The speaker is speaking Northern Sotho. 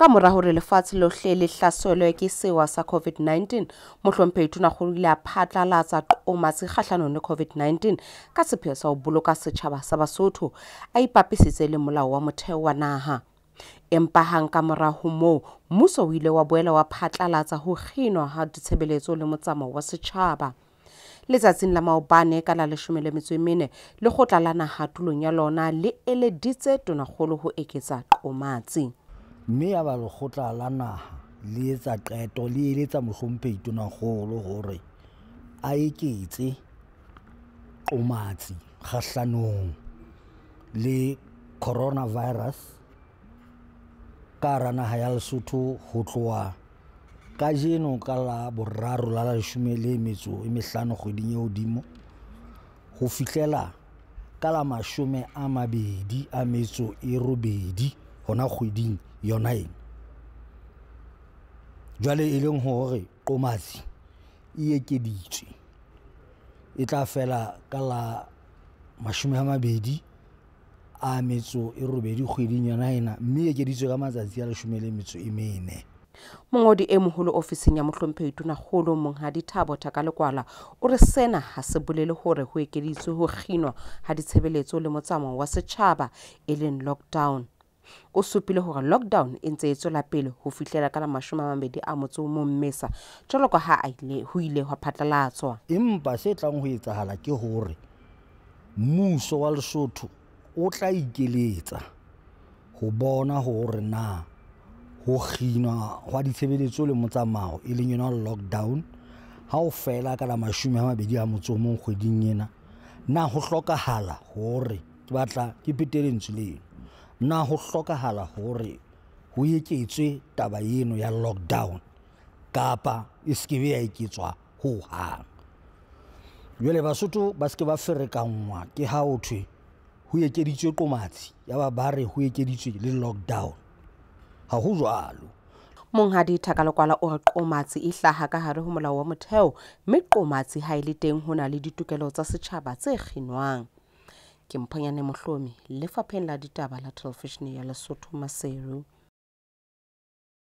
ka mora hore lefatshe lohle le hlaselwe ke sewa sa covid-19 mohlomphehi tonakgolo ile a phatlalatsa qomatsi kgatlhanong le covid-19 ka sepheo sa go boloka setšhaba sa basotho a ipapisitse le molao wa motheo wa naha empa hang ka morago moo mmuso o ile wa boela wa phatlalatsa ho kginwa ha ditshebeletso le motsamao wa setšhaba letsatsing la maobane ka la 14 lekgotla la naha tulong ya lona le eleditse tonagolo ho eketsa qomatsi mme ya ba lekgotla la naga le etsa qeto le eletsa mohlomphei tonakgolo gore a eketse qomatsi kgahlanong le coronavirus ka hara naha ya lesotho ho tloha kajeno ka la boraro la leshome le metso e mehlano kgweding ye hodimo ho fihlela ka la mashome a mabedi a metso e robedi gona kgweding yona eng jwale e leng gore qomatsi e ekeditswe e tla fela ka la mashome a mabedi a metso e robedi kgweding yona ena mme e ekeditswe ka matsatsi a leshome le metso e mene mongodi e mogolo ofising ya mohlomphei tonakgolo monghadi thabo ka lekwala o re sena ga se bolele gore go ekeditswe go kginwa ga ditshebeletso le motsamao wa setšhaba e leng lockdown o supile gore lockdown e ntse e tswela pele go fihlela ka la 21 mmesa jalo ka ha go ile gwa phatlalatswa empa se tlang go etsagala ke gore mmuso wa lesotho o tla ikeletsa go bona gore na go kginwa gwa ditshebeletso le motsamao e leng yona lockdown ga o fela ka la mashome a mabedi a motsomong kgweding ena na go tlhokagala gore ke batla ke petele lentswe leno na ho hlokahala hore ho eketswe taba eno ya lockdown kapa e sekebe ya eketswa ho hang jwale basotho ba seke ba ferekanngwa ke ha ho thwe ho ekeditswe qomatsi ya ba ba re ho ekeditswe le lockdown ha ho jwalo monghadi thakalokwala o re qomatsi e hlaha ka hare ho molao wa motheo mme qomatsi ha e le teng ho na le ditokelo tsa setjhaba tse kginwang ke mphanyane mohlomi lefapheng la ditaba la thelefishene ya lesotho maseru